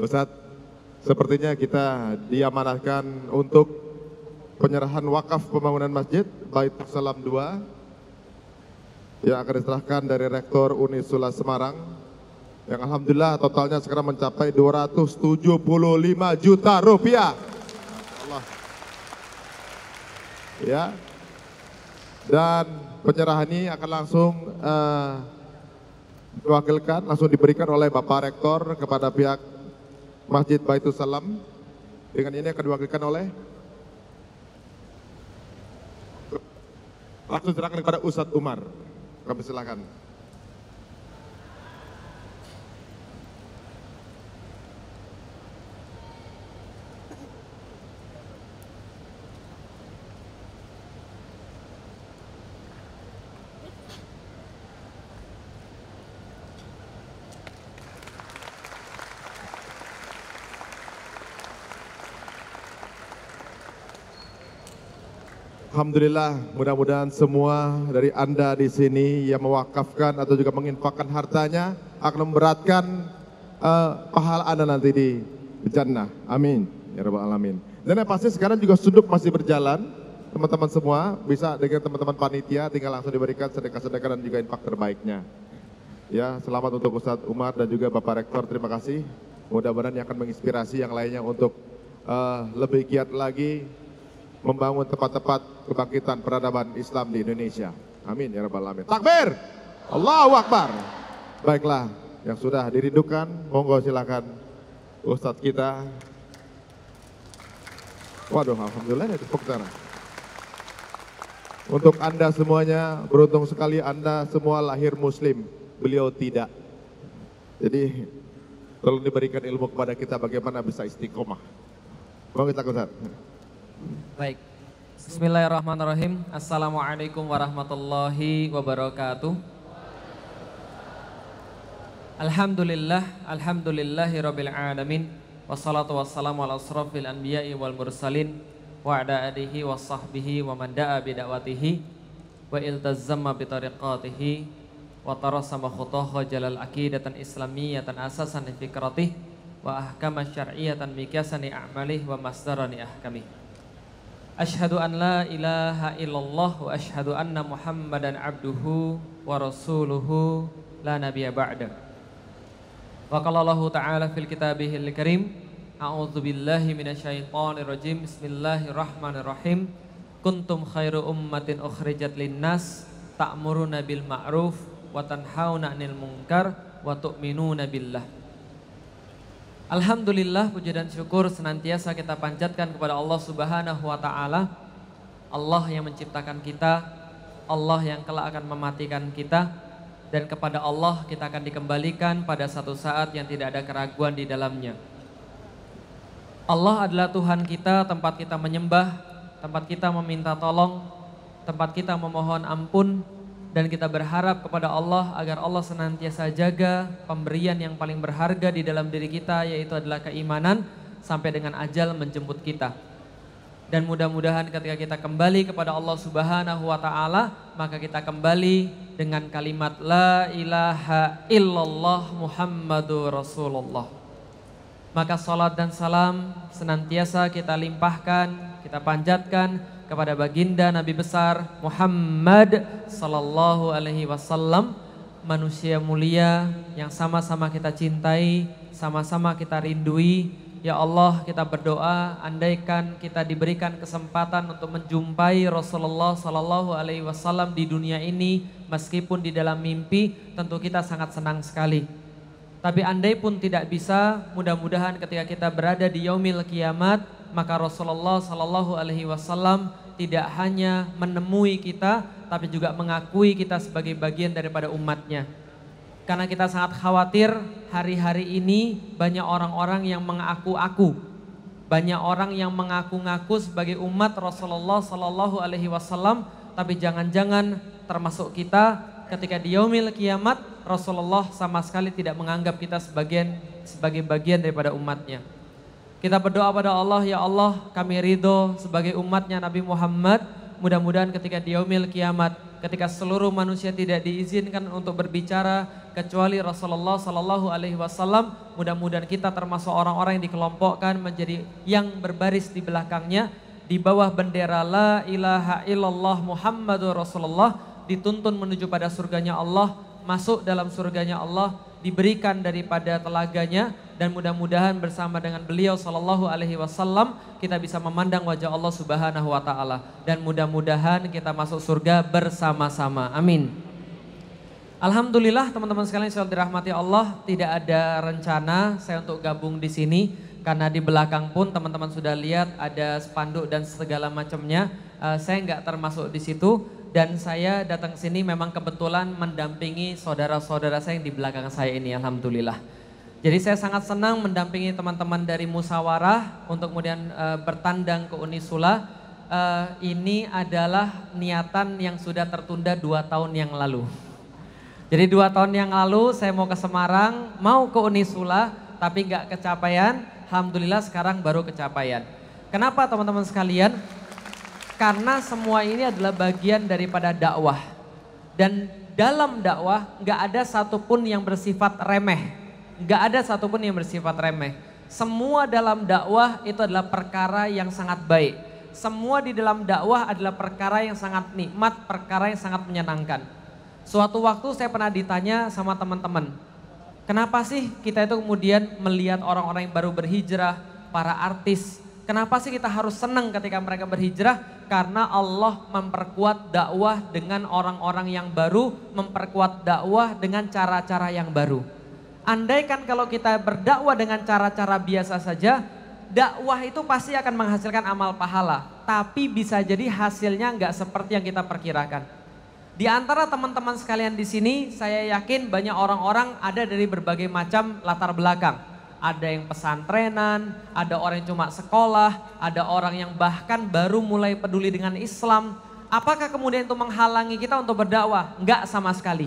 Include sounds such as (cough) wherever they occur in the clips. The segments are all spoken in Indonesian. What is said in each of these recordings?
Ustadz, sepertinya kita diamanahkan untuk penyerahan wakaf pembangunan masjid Baitul Salam 2 yang akan diserahkan dari Rektor Unisula Semarang yang Alhamdulillah totalnya sekarang mencapai 275 juta rupiah. Allah. Ya. Dan penyerahan ini akan langsung uh, diwakilkan, langsung diberikan oleh Bapak Rektor kepada pihak Masjid Baitul Salam. Dengan ini akan diwakilkan oleh langsung serahkan kepada Ustadz Umar. Kami silakan. Alhamdulillah, mudah-mudahan semua dari Anda di sini yang mewakafkan atau juga menginfakkan hartanya akan memberatkan uh, pahala Anda nanti di jannah. Amin. Ya Rabbal Alamin. Dan yang pasti sekarang juga suduk masih berjalan. Teman-teman semua bisa dengan teman-teman panitia tinggal langsung diberikan sedekah-sedekah dan juga infak terbaiknya. Ya, selamat untuk Ustadz Umar dan juga Bapak Rektor. Terima kasih. Mudah-mudahan yang akan menginspirasi yang lainnya untuk uh, lebih giat lagi membangun tempat-tempat kebangkitan peradaban Islam di Indonesia. Amin ya rabbal alamin. Takbir. Allahu akbar. Baiklah, yang sudah dirindukan monggo silakan Ustadz kita. Waduh, alhamdulillah ya tepuk tangan. Untuk Anda semuanya, beruntung sekali Anda semua lahir muslim, beliau tidak. Jadi tolong diberikan ilmu kepada kita bagaimana bisa istiqomah. Mau kita kusat. Baik. Bismillahirrahmanirrahim. Assalamualaikum warahmatullahi wabarakatuh. Alhamdulillah, alhamdulillahi rabbil alamin. Wassalatu wassalamu ala asrafil anbiya'i wal mursalin wa ala alihi wa sahbihi wa man da'a bi da'watihi wa iltazamma bi tariqatihi wa tarasama khutaha jalal aqidatan islamiyatan asasan fikratihi wa ahkama syar'iyatan mikyasani a'malihi wa masdarani ahkamihi Ashhadu an la ilaha illallah wa ashhadu anna Muhammadan abduhu wa rasuluhu la nabiyya ba'da. Wa qala ta'ala fil kitabihil karim A'udzu billahi minasyaitonir rajim. Bismillahirrahmanirrahim. Kuntum khairu ummatin ukhrijat linnas ta'muruna bil ma'ruf wa tanhauna 'anil munkar wa tu'minuna billah. Alhamdulillah puji dan syukur senantiasa kita panjatkan kepada Allah Subhanahu wa taala. Allah yang menciptakan kita, Allah yang kelak akan mematikan kita dan kepada Allah kita akan dikembalikan pada satu saat yang tidak ada keraguan di dalamnya. Allah adalah Tuhan kita, tempat kita menyembah, tempat kita meminta tolong, tempat kita memohon ampun, dan kita berharap kepada Allah agar Allah senantiasa jaga pemberian yang paling berharga di dalam diri kita yaitu adalah keimanan sampai dengan ajal menjemput kita. Dan mudah-mudahan ketika kita kembali kepada Allah Subhanahu wa taala, maka kita kembali dengan kalimat la ilaha illallah Muhammadur Rasulullah. Maka salat dan salam senantiasa kita limpahkan, kita panjatkan kepada baginda Nabi besar Muhammad sallallahu alaihi wasallam manusia mulia yang sama-sama kita cintai, sama-sama kita rindui. Ya Allah, kita berdoa andaikan kita diberikan kesempatan untuk menjumpai Rasulullah sallallahu alaihi wasallam di dunia ini meskipun di dalam mimpi, tentu kita sangat senang sekali. Tapi andai pun tidak bisa, mudah-mudahan ketika kita berada di yaumil kiamat, maka Rasulullah Sallallahu Alaihi Wasallam tidak hanya menemui kita, tapi juga mengakui kita sebagai bagian daripada umatnya. Karena kita sangat khawatir hari-hari ini banyak orang-orang yang mengaku-aku, banyak orang yang mengaku-ngaku sebagai umat Rasulullah Sallallahu Alaihi Wasallam, tapi jangan-jangan termasuk kita ketika di kiamat Rasulullah sama sekali tidak menganggap kita sebagian sebagai bagian daripada umatnya. Kita berdoa pada Allah, ya Allah kami ridho sebagai umatnya Nabi Muhammad. Mudah-mudahan ketika diomil kiamat, ketika seluruh manusia tidak diizinkan untuk berbicara kecuali Rasulullah Sallallahu Alaihi Wasallam. Mudah-mudahan kita termasuk orang-orang yang dikelompokkan menjadi yang berbaris di belakangnya di bawah bendera La ilaha illallah Muhammadur Rasulullah dituntun menuju pada surganya Allah, masuk dalam surganya Allah diberikan daripada telaganya dan mudah-mudahan bersama dengan beliau sallallahu alaihi wasallam kita bisa memandang wajah Allah Subhanahu wa taala dan mudah-mudahan kita masuk surga bersama-sama. Amin. Alhamdulillah teman-teman sekalian insya yang dirahmati Allah, tidak ada rencana saya untuk gabung di sini karena di belakang pun teman-teman sudah lihat ada spanduk dan segala macamnya. Uh, saya nggak termasuk di situ dan saya datang sini memang kebetulan mendampingi saudara-saudara saya yang di belakang saya ini alhamdulillah. Jadi saya sangat senang mendampingi teman-teman dari Musawarah untuk kemudian e, bertandang ke Unisula. E, ini adalah niatan yang sudah tertunda dua tahun yang lalu. Jadi dua tahun yang lalu saya mau ke Semarang, mau ke Unisula, tapi nggak kecapaian. Alhamdulillah sekarang baru kecapaian. Kenapa teman-teman sekalian? Karena semua ini adalah bagian daripada dakwah. Dan dalam dakwah nggak ada satupun yang bersifat remeh. Nggak ada satupun yang bersifat remeh. Semua dalam dakwah itu adalah perkara yang sangat baik. Semua di dalam dakwah adalah perkara yang sangat nikmat, perkara yang sangat menyenangkan. Suatu waktu saya pernah ditanya sama teman-teman, kenapa sih kita itu kemudian melihat orang-orang yang baru berhijrah, para artis, kenapa sih kita harus senang ketika mereka berhijrah? karena Allah memperkuat dakwah dengan orang-orang yang baru, memperkuat dakwah dengan cara-cara yang baru. Andaikan kalau kita berdakwah dengan cara-cara biasa saja, dakwah itu pasti akan menghasilkan amal pahala, tapi bisa jadi hasilnya nggak seperti yang kita perkirakan. Di antara teman-teman sekalian di sini, saya yakin banyak orang-orang ada dari berbagai macam latar belakang ada yang pesantrenan, ada orang yang cuma sekolah, ada orang yang bahkan baru mulai peduli dengan Islam. Apakah kemudian itu menghalangi kita untuk berdakwah? Enggak sama sekali.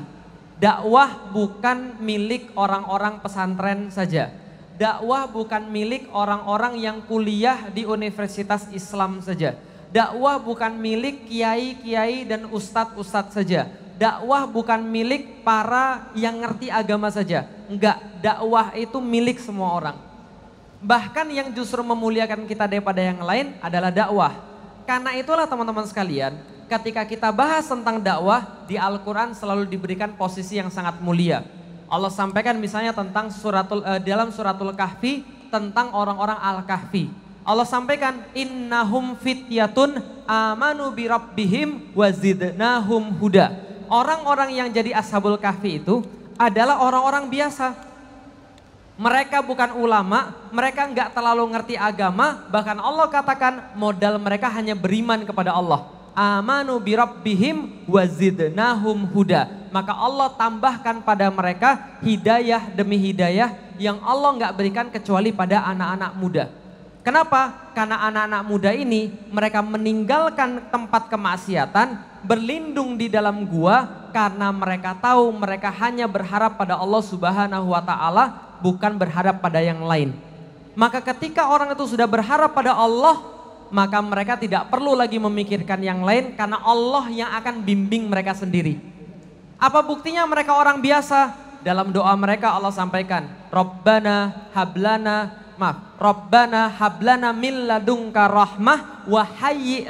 Dakwah bukan milik orang-orang pesantren saja. Dakwah bukan milik orang-orang yang kuliah di Universitas Islam saja. Dakwah bukan milik kiai-kiai dan ustadz-ustadz saja dakwah bukan milik para yang ngerti agama saja. Enggak, dakwah itu milik semua orang. Bahkan yang justru memuliakan kita daripada yang lain adalah dakwah. Karena itulah teman-teman sekalian, ketika kita bahas tentang dakwah di Al-Qur'an selalu diberikan posisi yang sangat mulia. Allah sampaikan misalnya tentang suratul uh, dalam suratul Kahfi tentang orang-orang Al-Kahfi. Allah sampaikan innahum fityatun amanu birabbihim wazidnahum huda orang-orang yang jadi ashabul kahfi itu adalah orang-orang biasa. Mereka bukan ulama, mereka nggak terlalu ngerti agama, bahkan Allah katakan modal mereka hanya beriman kepada Allah. Amanu birabbihim wazidnahum huda. Maka Allah tambahkan pada mereka hidayah demi hidayah yang Allah nggak berikan kecuali pada anak-anak muda. Kenapa? Karena anak-anak muda ini mereka meninggalkan tempat kemaksiatan, berlindung di dalam gua karena mereka tahu mereka hanya berharap pada Allah Subhanahu wa taala, bukan berharap pada yang lain. Maka ketika orang itu sudah berharap pada Allah, maka mereka tidak perlu lagi memikirkan yang lain karena Allah yang akan bimbing mereka sendiri. Apa buktinya mereka orang biasa? Dalam doa mereka Allah sampaikan, "Rabbana hablana maaf Rabbana hablana min ladungka rahmah wa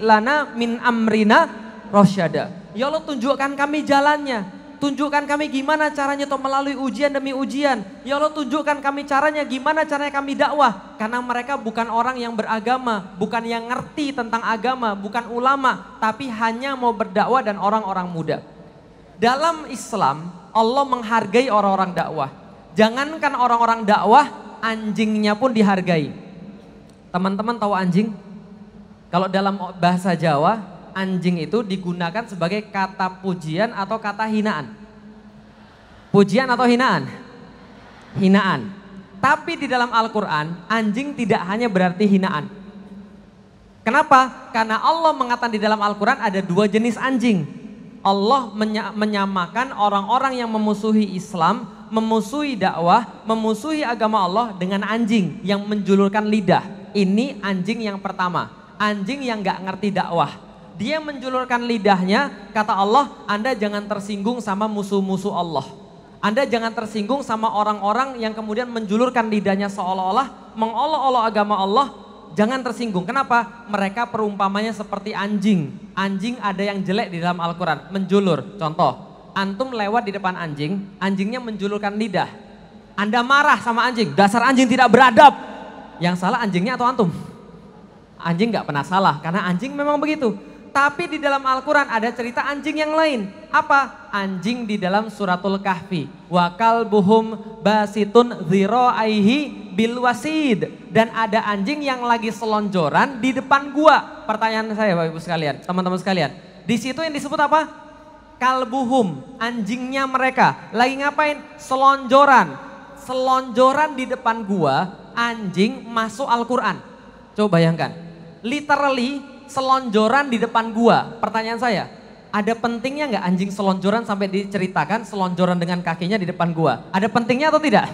lana min amrina rosyada ya Allah tunjukkan kami jalannya Tunjukkan kami gimana caranya tuh melalui ujian demi ujian. Ya Allah tunjukkan kami caranya gimana caranya kami dakwah. Karena mereka bukan orang yang beragama, bukan yang ngerti tentang agama, bukan ulama, tapi hanya mau berdakwah dan orang-orang muda. Dalam Islam, Allah menghargai orang-orang dakwah. Jangankan orang-orang dakwah, anjingnya pun dihargai. Teman-teman tahu anjing? Kalau dalam bahasa Jawa, anjing itu digunakan sebagai kata pujian atau kata hinaan. Pujian atau hinaan? Hinaan. Tapi di dalam Al-Quran, anjing tidak hanya berarti hinaan. Kenapa? Karena Allah mengatakan di dalam Al-Quran ada dua jenis anjing. Allah menyamakan orang-orang yang memusuhi Islam memusuhi dakwah, memusuhi agama Allah dengan anjing yang menjulurkan lidah. Ini anjing yang pertama, anjing yang gak ngerti dakwah. Dia menjulurkan lidahnya, kata Allah, Anda jangan tersinggung sama musuh-musuh Allah. Anda jangan tersinggung sama orang-orang yang kemudian menjulurkan lidahnya seolah-olah mengolok-olok agama Allah. Jangan tersinggung. Kenapa? Mereka perumpamanya seperti anjing. Anjing ada yang jelek di dalam Al-Quran, menjulur. Contoh, antum lewat di depan anjing, anjingnya menjulurkan lidah. Anda marah sama anjing, dasar anjing tidak beradab. Yang salah anjingnya atau antum? Anjing nggak pernah salah, karena anjing memang begitu. Tapi di dalam Al-Quran ada cerita anjing yang lain. Apa? Anjing di dalam suratul kahfi. Wakal buhum basitun ziro aihi bil wasid. Dan ada anjing yang lagi selonjoran di depan gua. Pertanyaan saya Bapak Ibu sekalian, teman-teman sekalian. Di situ yang disebut apa? kalbuhum, anjingnya mereka. Lagi ngapain? Selonjoran. Selonjoran di depan gua, anjing masuk Al-Quran. Coba bayangkan, literally selonjoran di depan gua. Pertanyaan saya, ada pentingnya nggak anjing selonjoran sampai diceritakan selonjoran dengan kakinya di depan gua? Ada pentingnya atau tidak?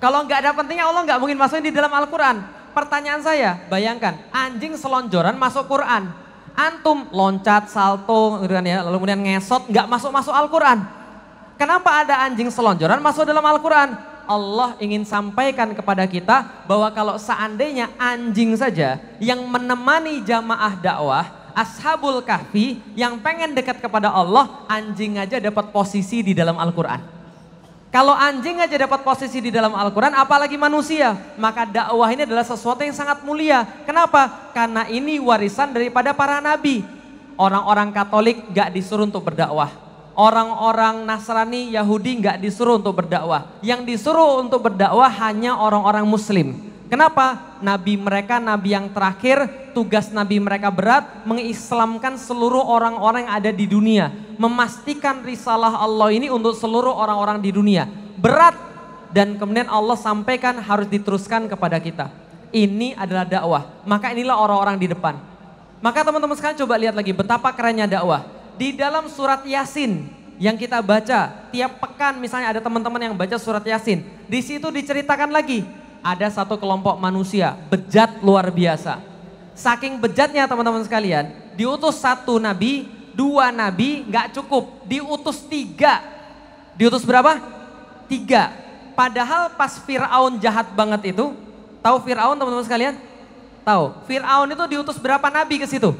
Kalau nggak ada pentingnya Allah nggak mungkin masukin di dalam Al-Quran. Pertanyaan saya, bayangkan anjing selonjoran masuk Quran Antum loncat, salto, gitu kemudian ya, lalu kemudian ngesot, nggak masuk-masuk Al-Quran. Kenapa ada anjing selonjoran masuk dalam Al-Quran? Allah ingin sampaikan kepada kita bahwa kalau seandainya anjing saja yang menemani jamaah dakwah, ashabul kahfi yang pengen dekat kepada Allah, anjing aja dapat posisi di dalam Al-Quran. Kalau anjing aja dapat posisi di dalam Al-Quran, apalagi manusia. Maka dakwah ini adalah sesuatu yang sangat mulia. Kenapa? Karena ini warisan daripada para nabi. Orang-orang Katolik gak disuruh untuk berdakwah. Orang-orang Nasrani, Yahudi gak disuruh untuk berdakwah. Yang disuruh untuk berdakwah hanya orang-orang Muslim. Kenapa? Nabi mereka, nabi yang terakhir, tugas nabi mereka berat mengislamkan seluruh orang-orang yang ada di dunia. Memastikan risalah Allah ini untuk seluruh orang-orang di dunia. Berat dan kemudian Allah sampaikan harus diteruskan kepada kita. Ini adalah dakwah. Maka inilah orang-orang di depan. Maka teman-teman sekarang coba lihat lagi betapa kerennya dakwah. Di dalam surat Yasin yang kita baca tiap pekan misalnya ada teman-teman yang baca surat Yasin. Di situ diceritakan lagi ada satu kelompok manusia bejat luar biasa. Saking bejatnya teman-teman sekalian, diutus satu nabi, dua nabi nggak cukup, diutus tiga. Diutus berapa? Tiga. Padahal pas Fir'aun jahat banget itu, tahu Fir'aun teman-teman sekalian? Tahu. Fir'aun itu diutus berapa nabi ke situ?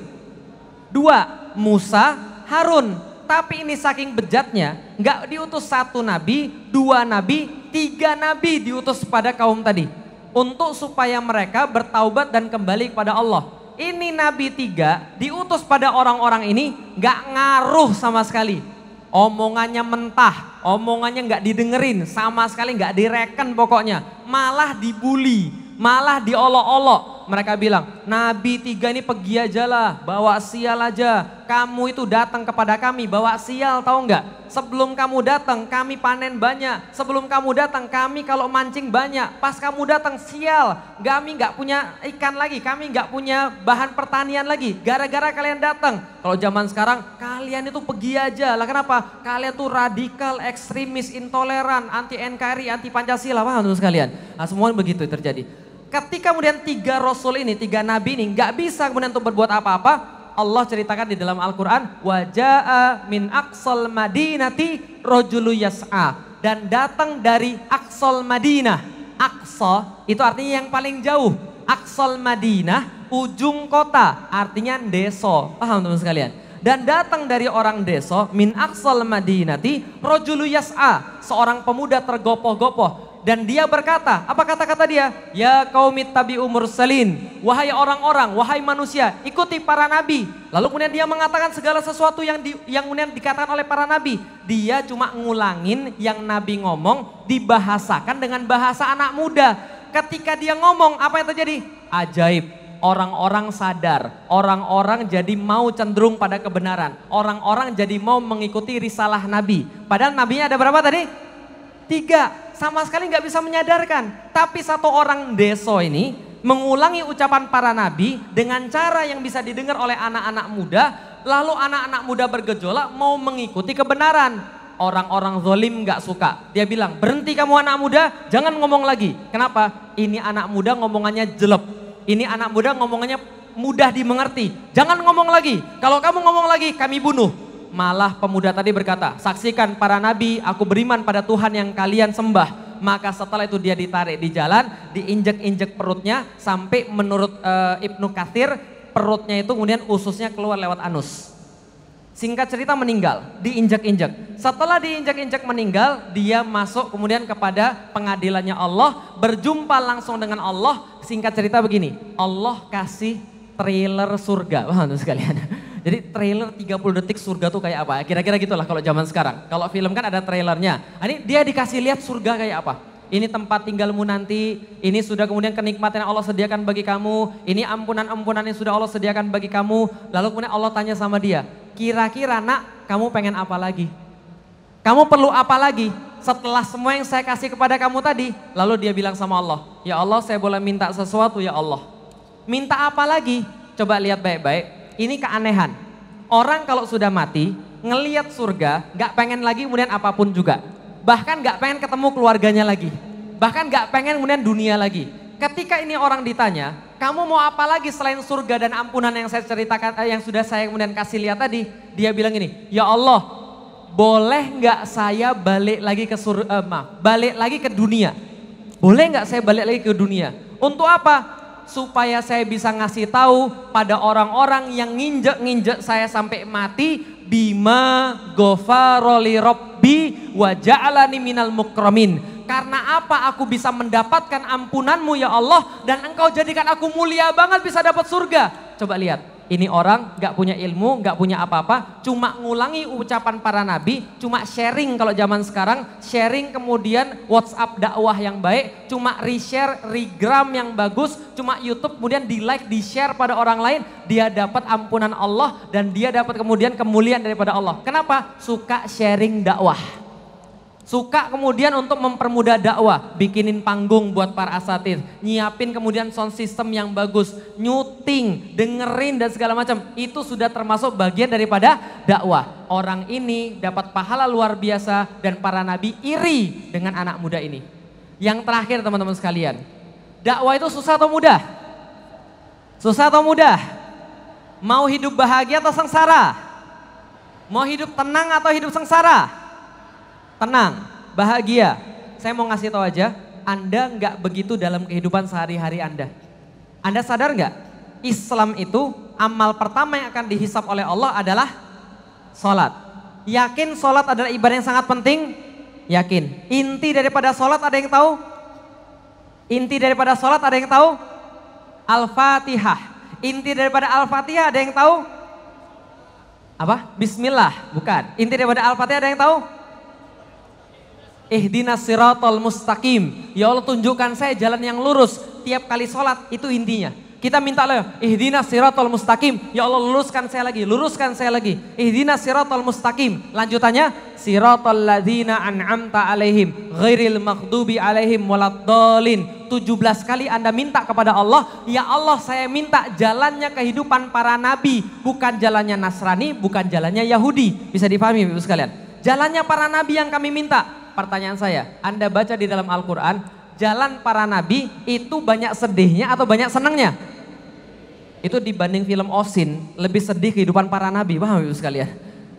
Dua, Musa, Harun. Tapi ini saking bejatnya, nggak diutus satu nabi, dua nabi, tiga nabi diutus pada kaum tadi. Untuk supaya mereka bertaubat dan kembali kepada Allah. Ini nabi tiga diutus pada orang-orang ini nggak ngaruh sama sekali. Omongannya mentah, omongannya nggak didengerin, sama sekali nggak direken pokoknya. Malah dibully, malah diolok-olok, mereka bilang, Nabi tiga ini pergi aja lah, bawa sial aja. Kamu itu datang kepada kami, bawa sial tahu nggak? Sebelum kamu datang, kami panen banyak. Sebelum kamu datang, kami kalau mancing banyak. Pas kamu datang, sial. Kami nggak punya ikan lagi, kami nggak punya bahan pertanian lagi. Gara-gara kalian datang. Kalau zaman sekarang, kalian itu pergi aja. Lah kenapa? Kalian tuh radikal, ekstremis, intoleran, anti NKRI, anti Pancasila. Paham teman sekalian? Nah, semua begitu terjadi. Ketika kemudian tiga rasul ini, tiga nabi ini nggak bisa kemudian untuk berbuat apa-apa, Allah ceritakan di dalam Al-Quran wajaa min aqsal madinati rojulu yas'a dan datang dari aqsal madinah Aqsa itu artinya yang paling jauh aqsal madinah ujung kota artinya deso paham teman teman sekalian dan datang dari orang deso min aqsal madinati rojulu yas'a seorang pemuda tergopoh-gopoh dan dia berkata, apa kata-kata dia? Ya kaumit tabi umur selin, wahai orang-orang, wahai manusia, ikuti para nabi. Lalu kemudian dia mengatakan segala sesuatu yang di, yang kemudian dikatakan oleh para nabi. Dia cuma ngulangin yang nabi ngomong dibahasakan dengan bahasa anak muda. Ketika dia ngomong, apa yang terjadi? Ajaib. Orang-orang sadar, orang-orang jadi mau cenderung pada kebenaran, orang-orang jadi mau mengikuti risalah Nabi. Padahal Nabinya ada berapa tadi? Tiga, sama sekali nggak bisa menyadarkan. Tapi satu orang deso ini mengulangi ucapan para nabi dengan cara yang bisa didengar oleh anak-anak muda. Lalu anak-anak muda bergejolak mau mengikuti kebenaran. Orang-orang zolim nggak suka. Dia bilang, berhenti kamu anak muda, jangan ngomong lagi. Kenapa? Ini anak muda ngomongannya jelek. Ini anak muda ngomongannya mudah dimengerti. Jangan ngomong lagi. Kalau kamu ngomong lagi, kami bunuh malah pemuda tadi berkata, saksikan para nabi, aku beriman pada Tuhan yang kalian sembah maka setelah itu dia ditarik di jalan, diinjek-injek perutnya sampai menurut e, Ibnu Kathir perutnya itu kemudian ususnya keluar lewat anus. Singkat cerita meninggal, diinjek injek Setelah diinjek injek meninggal, dia masuk kemudian kepada pengadilannya Allah, berjumpa langsung dengan Allah. Singkat cerita begini, Allah kasih trailer surga, Wah, sekalian. Jadi trailer 30 detik surga tuh kayak apa? Kira-kira gitulah kalau zaman sekarang. Kalau film kan ada trailernya. Ah, ini dia dikasih lihat surga kayak apa. Ini tempat tinggalmu nanti, ini sudah kemudian kenikmatan yang Allah sediakan bagi kamu, ini ampunan-ampunan yang sudah Allah sediakan bagi kamu. Lalu kemudian Allah tanya sama dia, kira-kira nak kamu pengen apa lagi? Kamu perlu apa lagi? Setelah semua yang saya kasih kepada kamu tadi, lalu dia bilang sama Allah, ya Allah saya boleh minta sesuatu ya Allah. Minta apa lagi? Coba lihat baik-baik, ini keanehan. Orang kalau sudah mati, ngeliat surga, gak pengen lagi kemudian apapun juga. Bahkan gak pengen ketemu keluarganya lagi. Bahkan gak pengen kemudian dunia lagi. Ketika ini orang ditanya, kamu mau apa lagi selain surga dan ampunan yang saya ceritakan, eh, yang sudah saya kemudian kasih lihat tadi? Dia bilang ini, ya Allah, boleh nggak saya balik lagi ke surga, eh, balik lagi ke dunia? Boleh nggak saya balik lagi ke dunia? Untuk apa? supaya saya bisa ngasih tahu pada orang-orang yang nginjek-nginjek saya sampai mati bima ghafaroli robbi wa ja'alani minal mukromin karena apa aku bisa mendapatkan ampunanmu ya Allah dan engkau jadikan aku mulia banget bisa dapat surga coba lihat ini orang nggak punya ilmu, nggak punya apa-apa, cuma ngulangi ucapan para nabi, cuma sharing kalau zaman sekarang, sharing kemudian WhatsApp dakwah yang baik, cuma reshare, regram yang bagus, cuma YouTube kemudian di like, di share pada orang lain, dia dapat ampunan Allah dan dia dapat kemudian kemuliaan daripada Allah. Kenapa? Suka sharing dakwah. Suka kemudian untuk mempermudah dakwah, bikinin panggung buat para asatid, nyiapin kemudian sound system yang bagus, nyuting, dengerin dan segala macam. Itu sudah termasuk bagian daripada dakwah. Orang ini dapat pahala luar biasa dan para nabi iri dengan anak muda ini. Yang terakhir teman-teman sekalian, dakwah itu susah atau mudah? Susah atau mudah? Mau hidup bahagia atau sengsara? Mau hidup tenang atau hidup sengsara? tenang, bahagia. Saya mau ngasih tahu aja, Anda nggak begitu dalam kehidupan sehari-hari Anda. Anda sadar nggak? Islam itu amal pertama yang akan dihisap oleh Allah adalah sholat. Yakin sholat adalah ibadah yang sangat penting? Yakin. Inti daripada sholat ada yang tahu? Inti daripada sholat ada yang tahu? Al-Fatihah. Inti daripada Al-Fatihah ada yang tahu? Apa? Bismillah, bukan. Inti daripada Al-Fatihah ada yang tahu? Ihdinas siratul mustaqim. Ya Allah tunjukkan saya jalan yang lurus. Tiap kali sholat itu intinya. Kita minta lah, ihdinas siratul mustaqim. Ya Allah luruskan saya lagi, luruskan saya lagi. Ihdinas siratul mustaqim. Lanjutannya, siratal ladhina an'amta alaihim ghairil maghdubi alaihim waladdalin. 17 kali Anda minta kepada Allah, ya Allah saya minta jalannya kehidupan para nabi, bukan jalannya Nasrani, bukan jalannya Yahudi. Bisa dipahami Ibu sekalian? Jalannya para nabi yang kami minta, pertanyaan saya, Anda baca di dalam Al-Quran, jalan para nabi itu banyak sedihnya atau banyak senangnya? Itu dibanding film Osin, lebih sedih kehidupan para nabi, paham ibu sekalian?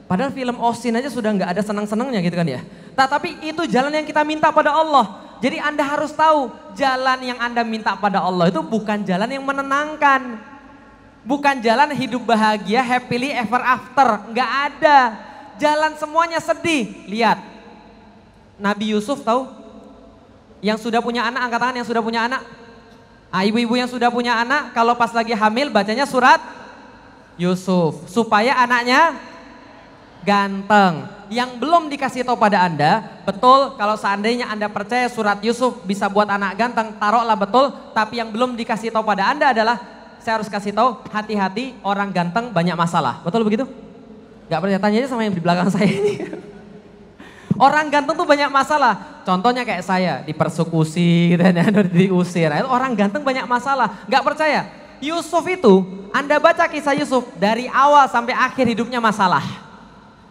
Padahal film Osin aja sudah nggak ada senang-senangnya gitu kan ya. Tetapi nah, itu jalan yang kita minta pada Allah. Jadi Anda harus tahu jalan yang Anda minta pada Allah itu bukan jalan yang menenangkan. Bukan jalan hidup bahagia, happily ever after. Nggak ada. Jalan semuanya sedih. Lihat, Nabi Yusuf tahu? Yang sudah punya anak, angkat tangan yang sudah punya anak. ibu ah, ibu-ibu yang sudah punya anak, kalau pas lagi hamil bacanya surat Yusuf. Supaya anaknya ganteng. Yang belum dikasih tahu pada Anda, betul kalau seandainya Anda percaya surat Yusuf bisa buat anak ganteng, taruhlah betul. Tapi yang belum dikasih tahu pada Anda adalah, saya harus kasih tahu, hati-hati orang ganteng banyak masalah. Betul begitu? Gak percaya, tanya aja sama yang di belakang saya ini. (laughs) Orang ganteng tuh banyak masalah. Contohnya kayak saya, dipersekusi gitu kan ya, (laughs) diusir. Orang ganteng banyak masalah. Gak percaya? Yusuf itu, Anda baca kisah Yusuf dari awal sampai akhir hidupnya masalah.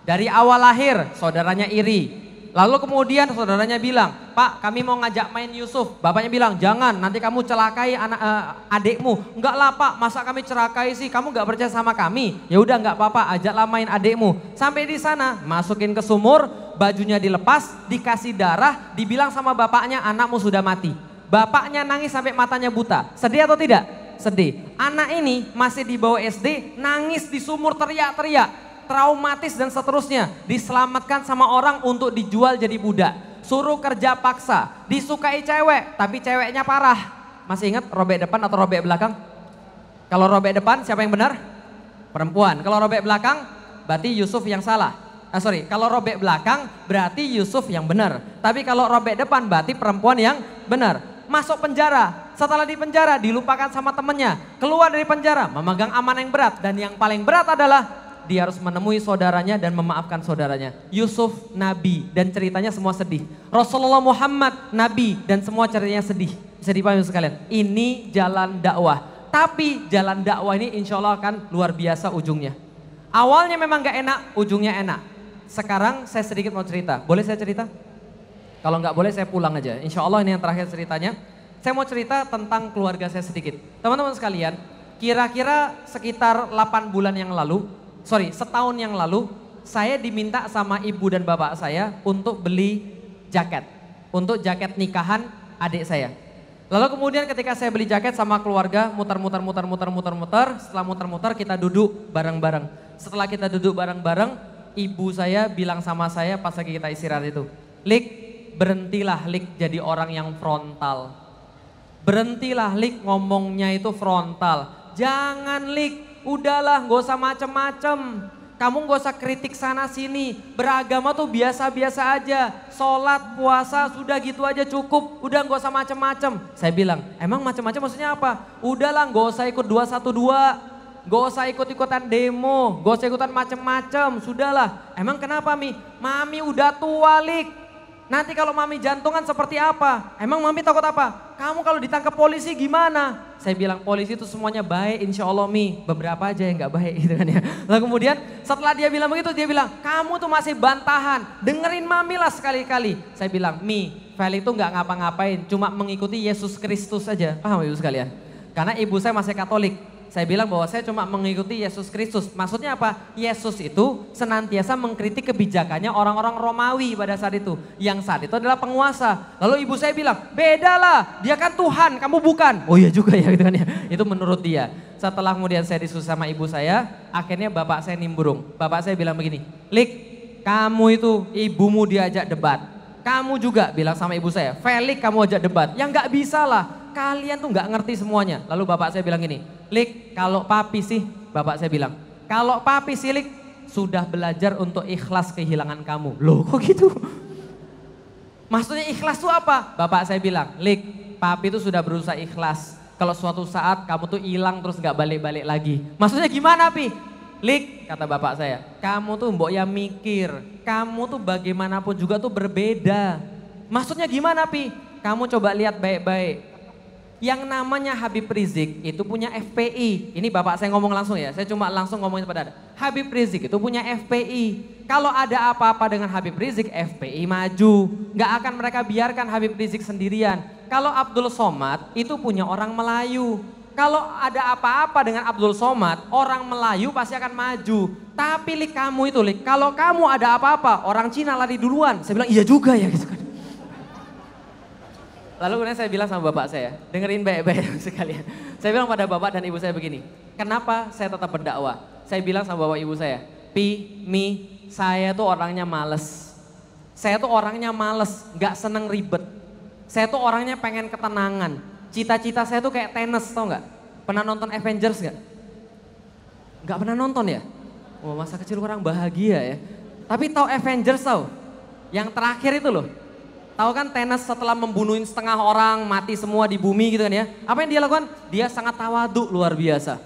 Dari awal lahir, saudaranya iri. Lalu kemudian saudaranya bilang, Pak kami mau ngajak main Yusuf. Bapaknya bilang, jangan nanti kamu celakai anak uh, adikmu. Enggak lah pak, masa kami celakai sih? Kamu enggak percaya sama kami? Ya udah enggak apa-apa, ajaklah main adikmu. Sampai di sana, masukin ke sumur, bajunya dilepas, dikasih darah, dibilang sama bapaknya anakmu sudah mati. Bapaknya nangis sampai matanya buta. Sedih atau tidak? Sedih. Anak ini masih di bawah SD, nangis di sumur teriak-teriak traumatis dan seterusnya. Diselamatkan sama orang untuk dijual jadi budak. Suruh kerja paksa, disukai cewek, tapi ceweknya parah. Masih ingat robek depan atau robek belakang? Kalau robek depan siapa yang benar? Perempuan. Kalau robek belakang berarti Yusuf yang salah. eh, sorry, kalau robek belakang berarti Yusuf yang benar. Tapi kalau robek depan berarti perempuan yang benar masuk penjara. Setelah di penjara dilupakan sama temennya. Keluar dari penjara memegang aman yang berat. Dan yang paling berat adalah dia harus menemui saudaranya dan memaafkan saudaranya. Yusuf nabi dan ceritanya semua sedih. Rasulullah Muhammad nabi dan semua ceritanya sedih. Bisa dipahami sekalian. Ini jalan dakwah. Tapi jalan dakwah ini insya Allah akan luar biasa ujungnya. Awalnya memang gak enak, ujungnya enak. Sekarang saya sedikit mau cerita. Boleh saya cerita? Kalau nggak boleh saya pulang aja. Insya Allah ini yang terakhir ceritanya. Saya mau cerita tentang keluarga saya sedikit. Teman-teman sekalian, kira-kira sekitar 8 bulan yang lalu sorry, setahun yang lalu saya diminta sama ibu dan bapak saya untuk beli jaket. Untuk jaket nikahan adik saya. Lalu kemudian ketika saya beli jaket sama keluarga muter-muter muter-muter muter-muter, setelah muter-muter kita duduk bareng-bareng. Setelah kita duduk bareng-bareng, ibu saya bilang sama saya pas lagi kita istirahat itu, "Lik, berhentilah Lik jadi orang yang frontal. Berhentilah Lik ngomongnya itu frontal. Jangan Lik udahlah gak usah macem-macem. Kamu gak usah kritik sana sini. Beragama tuh biasa-biasa aja. Sholat, puasa sudah gitu aja cukup. Udah gak usah macem-macem. Saya bilang, emang macem-macem maksudnya apa? Udahlah gak usah ikut 212. Gak usah ikut-ikutan demo, gak usah ikutan macem-macem, sudahlah. Emang kenapa Mi? Mami udah tua, Lik. Nanti kalau mami jantungan seperti apa? Emang mami takut apa? Kamu kalau ditangkap polisi gimana? Saya bilang polisi itu semuanya baik insya Allah mi. Beberapa aja yang gak baik (laughs) gitu kan ya. Lalu kemudian setelah dia bilang begitu dia bilang kamu tuh masih bantahan. Dengerin mami lah sekali-kali. Saya bilang mi Feli itu gak ngapa-ngapain. Cuma mengikuti Yesus Kristus aja. Paham ibu sekalian? Karena ibu saya masih katolik saya bilang bahwa saya cuma mengikuti Yesus Kristus. Maksudnya apa? Yesus itu senantiasa mengkritik kebijakannya orang-orang Romawi pada saat itu. Yang saat itu adalah penguasa. Lalu ibu saya bilang, bedalah, dia kan Tuhan, kamu bukan. Oh iya juga ya gitu kan ya. Itu menurut dia. Setelah kemudian saya disusah sama ibu saya, akhirnya bapak saya nimbrung. Bapak saya bilang begini, Lik, kamu itu ibumu diajak debat. Kamu juga bilang sama ibu saya, Felix kamu ajak debat. ya nggak bisa lah, kalian tuh nggak ngerti semuanya. Lalu bapak saya bilang gini, Lik, kalau papi sih, bapak saya bilang, kalau papi sih Lik, sudah belajar untuk ikhlas kehilangan kamu. Loh kok gitu? Maksudnya ikhlas tuh apa? Bapak saya bilang, Lik, papi itu sudah berusaha ikhlas. Kalau suatu saat kamu tuh hilang terus gak balik-balik lagi. Maksudnya gimana, Pi? Lik, kata bapak saya, kamu tuh mbok ya mikir, kamu tuh bagaimanapun juga tuh berbeda. Maksudnya gimana, Pi? Kamu coba lihat baik-baik, yang namanya Habib Rizik itu punya FPI. Ini Bapak saya ngomong langsung ya, saya cuma langsung ngomongin kepada Anda. Habib Rizik itu punya FPI. Kalau ada apa-apa dengan Habib Rizik, FPI maju. Gak akan mereka biarkan Habib Rizik sendirian. Kalau Abdul Somad itu punya orang Melayu. Kalau ada apa-apa dengan Abdul Somad, orang Melayu pasti akan maju. Tapi lik kamu itu lik, kalau kamu ada apa-apa, orang Cina lari duluan. Saya bilang iya juga ya gitu kan. Lalu kemudian saya bilang sama bapak saya, dengerin baik-baik (laughs) sekalian. Saya bilang pada bapak dan ibu saya begini, kenapa saya tetap berdakwah? Saya bilang sama bapak ibu saya, pi, mi, saya tuh orangnya males. Saya tuh orangnya males, gak seneng ribet. Saya tuh orangnya pengen ketenangan. Cita-cita saya tuh kayak tenis tau gak? Pernah nonton Avengers gak? Gak pernah nonton ya? Oh, masa kecil kurang bahagia ya. Tapi tau Avengers tau? Yang terakhir itu loh, Tahu kan Tenas setelah membunuhin setengah orang, mati semua di bumi gitu kan ya. Apa yang dia lakukan? Dia sangat tawaduk luar biasa.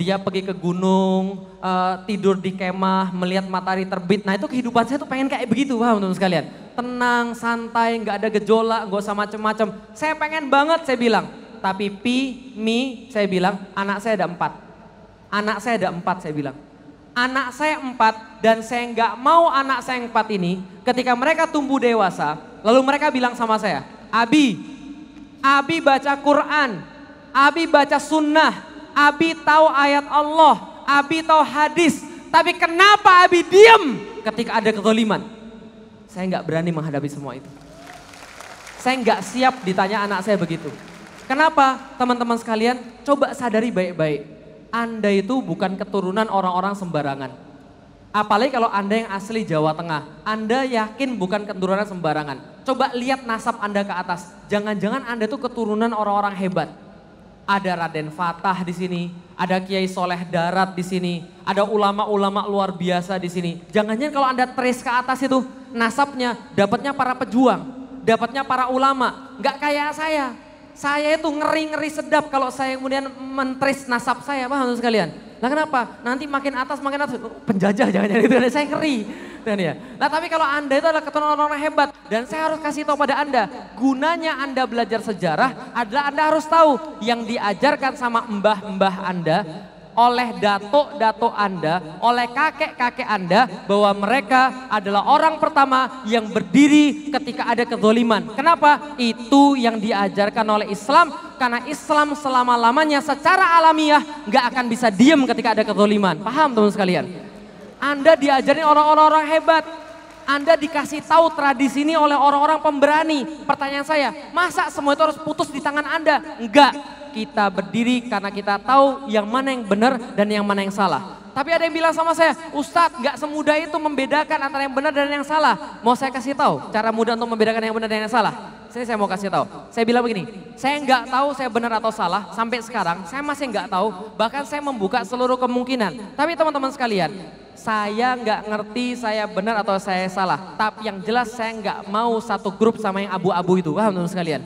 Dia pergi ke gunung, uh, tidur di kemah, melihat matahari terbit. Nah itu kehidupan saya tuh pengen kayak begitu, wah teman-teman sekalian. Tenang, santai, nggak ada gejolak, nggak usah macem-macem. Saya pengen banget, saya bilang. Tapi pi, mi, saya bilang, anak saya ada empat. Anak saya ada empat, saya bilang anak saya empat dan saya nggak mau anak saya empat ini ketika mereka tumbuh dewasa Lalu mereka bilang sama saya, Abi, Abi baca Quran, Abi baca sunnah, Abi tahu ayat Allah, Abi tahu hadis. Tapi kenapa Abi diem ketika ada kezoliman? Saya nggak berani menghadapi semua itu. Saya nggak siap ditanya anak saya begitu. Kenapa teman-teman sekalian? Coba sadari baik-baik. Anda itu bukan keturunan orang-orang sembarangan. Apalagi kalau Anda yang asli Jawa Tengah, Anda yakin bukan keturunan sembarangan. Coba lihat nasab Anda ke atas. Jangan-jangan Anda tuh keturunan orang-orang hebat. Ada Raden Fatah di sini, ada Kiai Soleh Darat di sini, ada ulama-ulama luar biasa di sini. Jangan-jangan kalau Anda trace ke atas itu nasabnya dapatnya para pejuang, dapatnya para ulama, nggak kayak saya. Saya itu ngeri-ngeri sedap kalau saya kemudian mentris nasab saya, paham sekalian? Lah kenapa? Nanti makin atas makin atas penjajah jangan jadi itu saya ngeri. Dan Nah ya. tapi kalau anda itu adalah keturunan orang hebat dan saya harus kasih tahu pada anda gunanya anda belajar sejarah adalah anda harus tahu yang diajarkan sama mbah-mbah anda oleh datuk-datuk Anda, oleh kakek-kakek Anda bahwa mereka adalah orang pertama yang berdiri ketika ada kezoliman. Kenapa? Itu yang diajarkan oleh Islam karena Islam selama-lamanya secara alamiah nggak akan bisa diem ketika ada kezoliman. Paham teman sekalian? Anda diajarin orang-orang hebat, anda dikasih tahu tradisi ini oleh orang-orang pemberani. Pertanyaan saya, masa semua itu harus putus di tangan Anda? Enggak kita berdiri karena kita tahu yang mana yang benar dan yang mana yang salah. Tapi ada yang bilang sama saya, Ustadz gak semudah itu membedakan antara yang benar dan yang salah. Mau saya kasih tahu cara mudah untuk membedakan yang benar dan yang salah. Saya, saya mau kasih tahu. Saya bilang begini, saya nggak tahu saya benar atau salah sampai sekarang. Saya masih nggak tahu, bahkan saya membuka seluruh kemungkinan. Tapi teman-teman sekalian, saya nggak ngerti saya benar atau saya salah. Tapi yang jelas saya nggak mau satu grup sama yang abu-abu itu. Paham teman-teman sekalian?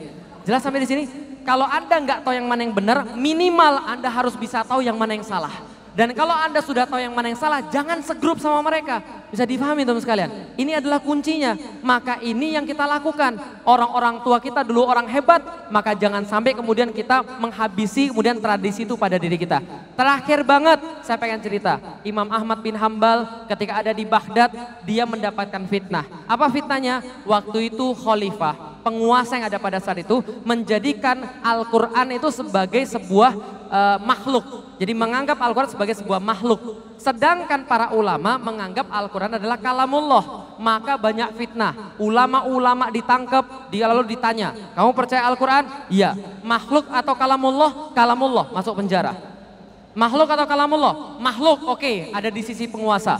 Jelas sampai di sini? kalau Anda nggak tahu yang mana yang benar, minimal Anda harus bisa tahu yang mana yang salah. Dan kalau Anda sudah tahu yang mana yang salah, jangan segrup sama mereka. Bisa difahami teman sekalian? Ini adalah kuncinya. Maka ini yang kita lakukan. Orang-orang tua kita dulu orang hebat, maka jangan sampai kemudian kita menghabisi kemudian tradisi itu pada diri kita. Terakhir banget saya pengen cerita. Imam Ahmad bin Hambal ketika ada di Baghdad, dia mendapatkan fitnah. Apa fitnahnya? Waktu itu khalifah, penguasa yang ada pada saat itu menjadikan Al-Qur'an itu sebagai sebuah uh, makhluk. Jadi menganggap Al-Qur'an sebagai sebuah makhluk Sedangkan para ulama menganggap Al-Quran adalah kalamullah. Maka banyak fitnah. Ulama-ulama ditangkap, dia lalu ditanya, kamu percaya Al-Quran? Iya. Makhluk atau kalamullah? Kalamullah. Masuk penjara. Makhluk atau kalamullah? Makhluk, oke. Okay. Ada di sisi penguasa.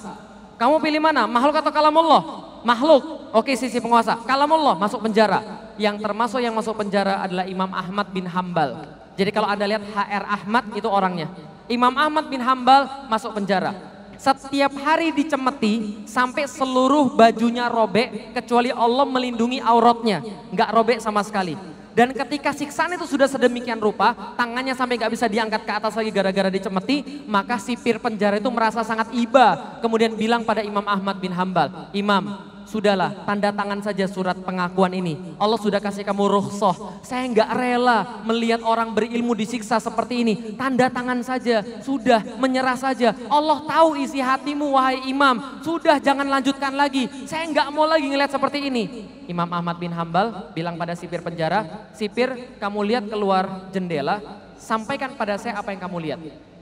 Kamu pilih mana? Makhluk atau kalamullah? Makhluk. Oke, okay, sisi penguasa. Kalamullah masuk penjara. Yang termasuk yang masuk penjara adalah Imam Ahmad bin Hambal. Jadi kalau Anda lihat HR Ahmad itu orangnya. Imam Ahmad bin Hambal masuk penjara. Setiap hari dicemeti sampai seluruh bajunya robek kecuali Allah melindungi auratnya. Nggak robek sama sekali. Dan ketika siksaan itu sudah sedemikian rupa, tangannya sampai nggak bisa diangkat ke atas lagi gara-gara dicemeti, maka sipir penjara itu merasa sangat iba. Kemudian bilang pada Imam Ahmad bin Hambal, Imam, sudahlah tanda tangan saja surat pengakuan ini. Allah sudah kasih kamu rukhsah. Saya nggak rela melihat orang berilmu disiksa seperti ini. Tanda tangan saja, sudah menyerah saja. Allah tahu isi hatimu wahai imam. Sudah jangan lanjutkan lagi. Saya nggak mau lagi ngelihat seperti ini. Imam Ahmad bin Hambal bilang pada sipir penjara, "Sipir, kamu lihat keluar jendela, sampaikan pada saya apa yang kamu lihat."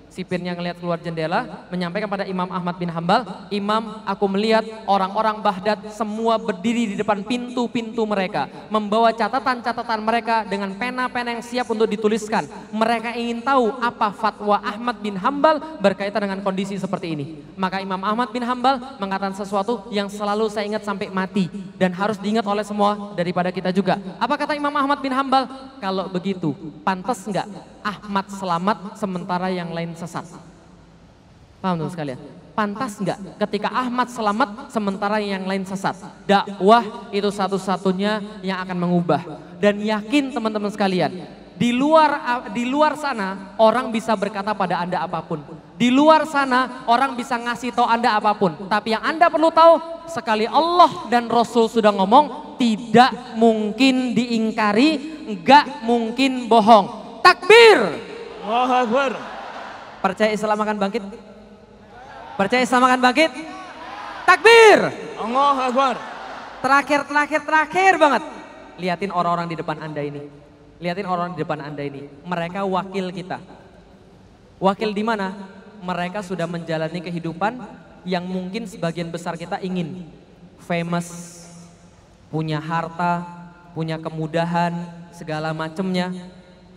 Sipirnya ngelihat keluar jendela, menyampaikan pada Imam Ahmad bin Hambal, Imam aku melihat orang-orang Baghdad semua berdiri di depan pintu-pintu mereka, membawa catatan-catatan mereka dengan pena-pena yang siap untuk dituliskan. Mereka ingin tahu apa fatwa Ahmad bin Hambal berkaitan dengan kondisi seperti ini. Maka Imam Ahmad bin Hambal mengatakan sesuatu yang selalu saya ingat sampai mati dan harus diingat oleh semua daripada kita juga. Apa kata Imam Ahmad bin Hambal? Kalau begitu, pantas enggak Ahmad selamat sementara yang lain sesat. Paham tuh sekalian? Pantas nggak ketika Ahmad selamat sementara yang lain sesat? Dakwah itu satu-satunya yang akan mengubah. Dan yakin teman-teman sekalian, di luar di luar sana orang bisa berkata pada Anda apapun. Di luar sana orang bisa ngasih tahu Anda apapun. Tapi yang Anda perlu tahu sekali Allah dan Rasul sudah ngomong tidak mungkin diingkari, enggak mungkin bohong. Takbir. Allahu Akbar. Percaya Islam akan bangkit? Percaya Islam akan bangkit? Takbir. Allahu Akbar. Terakhir, terakhir, terakhir banget. Liatin orang-orang di depan Anda ini. Liatin orang di depan Anda ini. Mereka wakil kita. Wakil di mana? Mereka sudah menjalani kehidupan yang mungkin sebagian besar kita ingin. Famous, punya harta, punya kemudahan, segala macemnya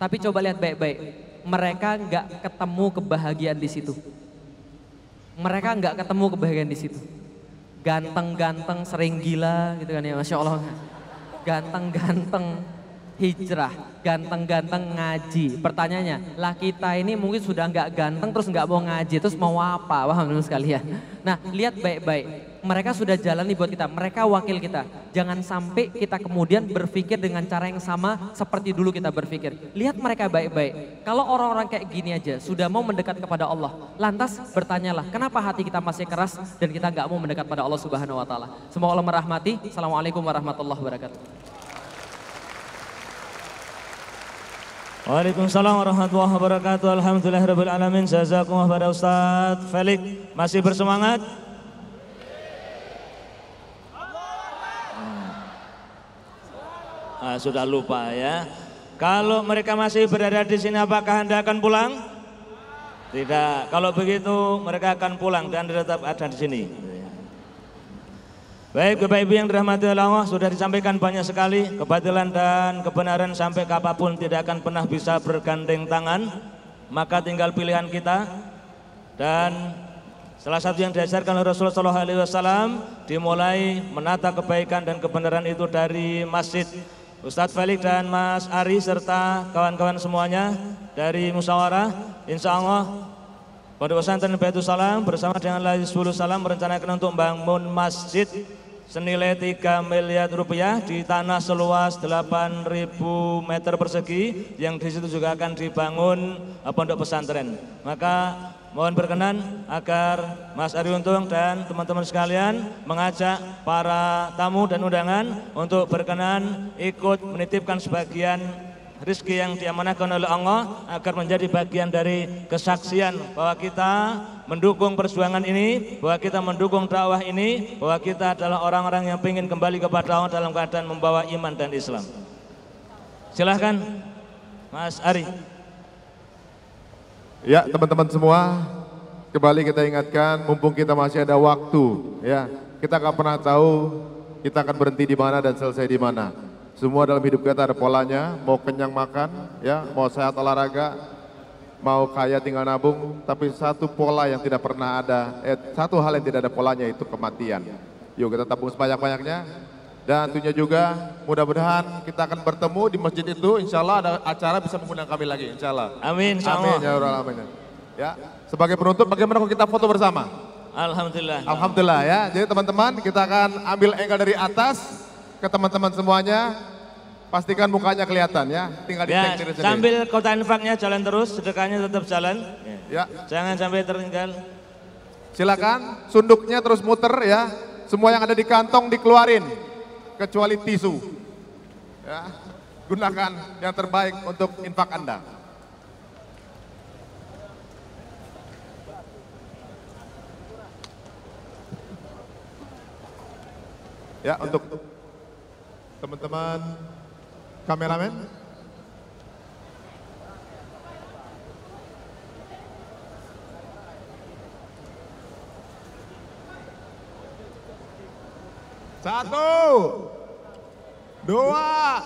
tapi coba lihat baik-baik. Mereka nggak ketemu kebahagiaan di situ. Mereka nggak ketemu kebahagiaan di situ. Ganteng-ganteng, sering gila gitu kan ya, masya Allah. Ganteng-ganteng, hijrah, ganteng-ganteng ngaji. Pertanyaannya, lah kita ini mungkin sudah nggak ganteng terus nggak mau ngaji, terus mau apa? Wah, teman sekalian. Nah, lihat baik-baik. Mereka sudah jalan nih buat kita, mereka wakil kita. Jangan sampai kita kemudian berpikir dengan cara yang sama seperti dulu kita berpikir. Lihat mereka baik-baik. Kalau orang-orang kayak gini aja, sudah mau mendekat kepada Allah. Lantas bertanyalah, kenapa hati kita masih keras dan kita nggak mau mendekat pada Allah Subhanahu wa Ta'ala. Semoga Allah merahmati. Assalamualaikum warahmatullahi wabarakatuh. Waalaikumsalam warahmatullahi wabarakatuh. Alhamdulillah rabbil alamin. Jazakumullah pada Ustaz Felix masih bersemangat? Ah, sudah lupa ya. Kalau mereka masih berada di sini apakah Anda akan pulang? Tidak. Kalau begitu mereka akan pulang dan tetap ada di sini. Baik Bapak Ibu yang dirahmati Allah sudah disampaikan banyak sekali kebatilan dan kebenaran sampai kapanpun tidak akan pernah bisa bergandeng tangan maka tinggal pilihan kita dan salah satu yang diajarkan oleh Rasulullah Shallallahu Alaihi Wasallam dimulai menata kebaikan dan kebenaran itu dari masjid Ustadz Felix dan Mas Ari serta kawan-kawan semuanya dari musyawarah Insya Allah Pondok Pesantren Baitul Salam bersama dengan Lazis Salam merencanakan untuk membangun masjid senilai 3 miliar rupiah di tanah seluas 8.000 meter persegi yang di situ juga akan dibangun eh, pondok pesantren. Maka mohon berkenan agar Mas Ari Untung dan teman-teman sekalian mengajak para tamu dan undangan untuk berkenan ikut menitipkan sebagian rizki yang diamanahkan oleh Allah agar menjadi bagian dari kesaksian bahwa kita mendukung perjuangan ini, bahwa kita mendukung dakwah ini, bahwa kita adalah orang-orang yang ingin kembali kepada Allah dalam keadaan membawa iman dan Islam. Silahkan, Mas Ari. Ya, teman-teman semua, kembali kita ingatkan, mumpung kita masih ada waktu, ya, kita akan pernah tahu kita akan berhenti di mana dan selesai di mana. Semua dalam hidup kita ada polanya, mau kenyang makan, ya, mau sehat olahraga, mau kaya tinggal nabung, tapi satu pola yang tidak pernah ada, eh, satu hal yang tidak ada polanya itu kematian. Yuk kita tabung sebanyak-banyaknya. Dan tentunya juga mudah-mudahan kita akan bertemu di masjid itu. Insya Allah ada acara bisa mengundang kami lagi. Insya Allah. Amin. Insya Allah. Amin. Ya, amin. ya. Sebagai penutup bagaimana kalau kita foto bersama? Alhamdulillah. Alhamdulillah ya. Jadi teman-teman kita akan ambil angle dari atas ke teman-teman semuanya. Pastikan mukanya kelihatan ya, tinggal di ya, Sambil kota infaknya jalan terus, sedekahnya tetap jalan. Ya. Jangan sampai tertinggal. Silakan, sunduknya terus muter ya. Semua yang ada di kantong dikeluarin, kecuali tisu. Ya. Gunakan yang terbaik untuk infak Anda. Ya, ya untuk teman-teman Kameramen. Satu. Dua.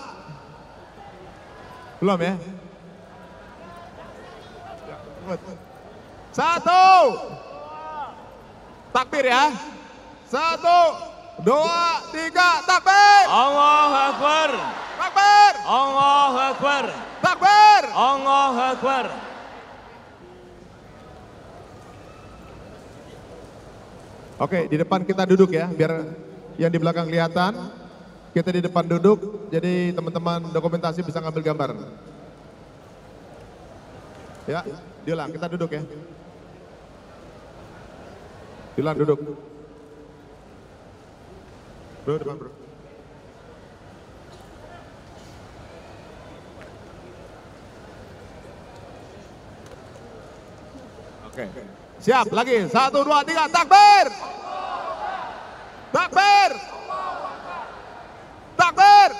Belum ya? Satu. Takbir ya. Satu, dua, tiga, takbir. Allah Akbar. Allahu Akbar. Akbar. Allahu Akbar. Oke, di depan kita duduk ya, biar yang di belakang kelihatan. Kita di depan duduk, jadi teman-teman dokumentasi bisa ngambil gambar. Ya, diulang, kita duduk ya. Diulang duduk. Bro, depan bro. Oke. Siap lagi. Satu, dua, tiga. Takbir. Takbir. Takbir.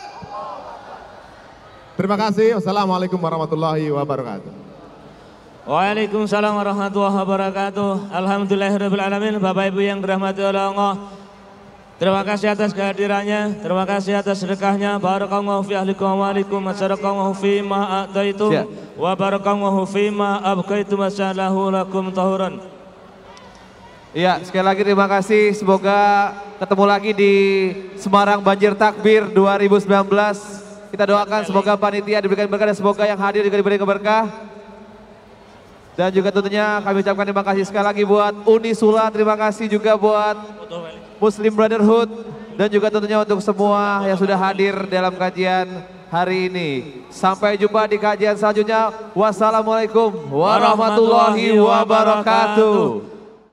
Terima kasih. Wassalamualaikum warahmatullahi wabarakatuh. Waalaikumsalam warahmatullahi wabarakatuh. Alhamdulillahirrahmanirrahim. Bapak Ibu yang dirahmati oleh Allah. Terima kasih atas kehadirannya, terima kasih atas sedekahnya. Barakallahu fi ahlikum wa alikum wa sarakallahu fi ma ataitum wa barakallahu fi ma abqaitum wa lakum tahuran. Iya, sekali lagi terima kasih. Semoga ketemu lagi di Semarang Banjir Takbir 2019. Kita doakan semoga panitia diberikan berkah dan semoga yang hadir juga diberikan berkah. Dan juga tentunya kami ucapkan terima kasih sekali lagi buat Uni Sula, terima kasih juga buat Muslim Brotherhood dan juga tentunya untuk semua yang sudah hadir dalam kajian hari ini. Sampai jumpa di kajian selanjutnya. Wassalamualaikum warahmatullahi wabarakatuh.